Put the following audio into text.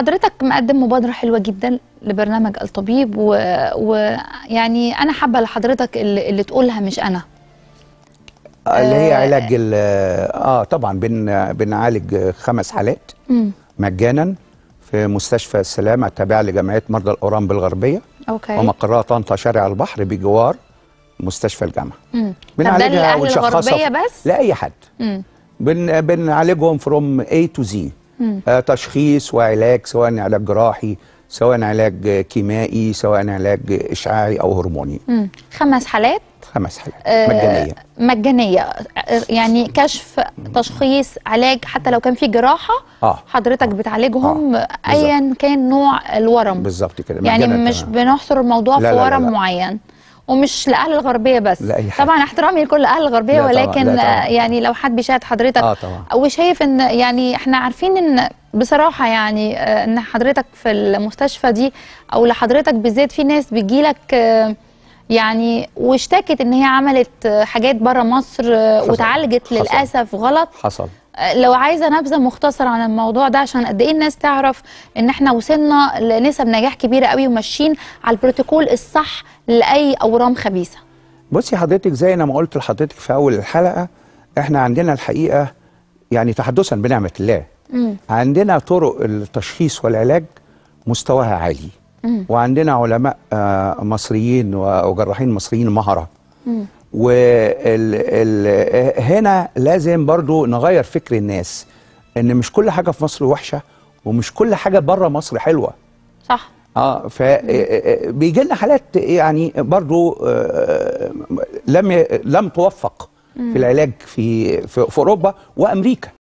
حضرتك مقدم مبادرة حلوة جدا لبرنامج الطبيب ويعني و... يعني أنا حابة لحضرتك اللي, اللي تقولها مش أنا اللي هي آه. علاج ال... اه طبعا بن بنعالج خمس حالات مم. مجانا في مستشفى السلامه التابع لجمعيه مرضى الاورام بالغربيه أوكي. ومقرها طنطا شارع البحر بجوار مستشفى الجامعه بنعالجها ونشخصها بس لاي حد مم. بن بنعالجهم فروم اي تو زي آه، تشخيص وعلاج سواء علاج جراحي سواء علاج كيمائي سواء علاج اشعاعي او هرموني مم. خمس حالات خمس حالات آه مجانيه مجانيه آه، يعني كشف تشخيص علاج حتى لو كان في جراحه آه. حضرتك بتعالجهم آه. ايا كان نوع الورم بالظبط كده يعني مش بنحصر الموضوع لا في لا ورم لا لا. معين ومش لاهل الغربيه بس لا أي حاجة. طبعا احترامي لكل اهل الغربيه ولكن طبعًا. طبعاً. يعني لو حد بيشاهد حضرتك آه طبعا. وشايف ان يعني احنا عارفين ان بصراحه يعني آه، ان حضرتك في المستشفى دي او لحضرتك بالذات في ناس بتجيلك آه، يعني واشتكت ان هي عملت حاجات بره مصر آه، حصل. وتعالجت للاسف حصل. غلط حصل لو عايزه نبذه مختصره عن الموضوع ده عشان قد ايه الناس تعرف ان احنا وصلنا لنسب نجاح كبيره قوي وماشيين على البروتوكول الصح لاي اورام خبيثه بصي حضرتك زي انا ما قلت لحضرتك في اول الحلقه احنا عندنا الحقيقه يعني تحدثا بنعمه الله م. عندنا طرق التشخيص والعلاج مستواها عالي م. وعندنا علماء آه، مصريين وجراحين مصريين مهره وهنا لازم برضو نغير فكر الناس ان مش كل حاجه في مصر وحشه ومش كل حاجه بره مصر حلوه صح اه فبيجي إيه، إيه، إيه، لنا حالات يعني برضو آه، لم لم توفق في العلاج في, في اوروبا وامريكا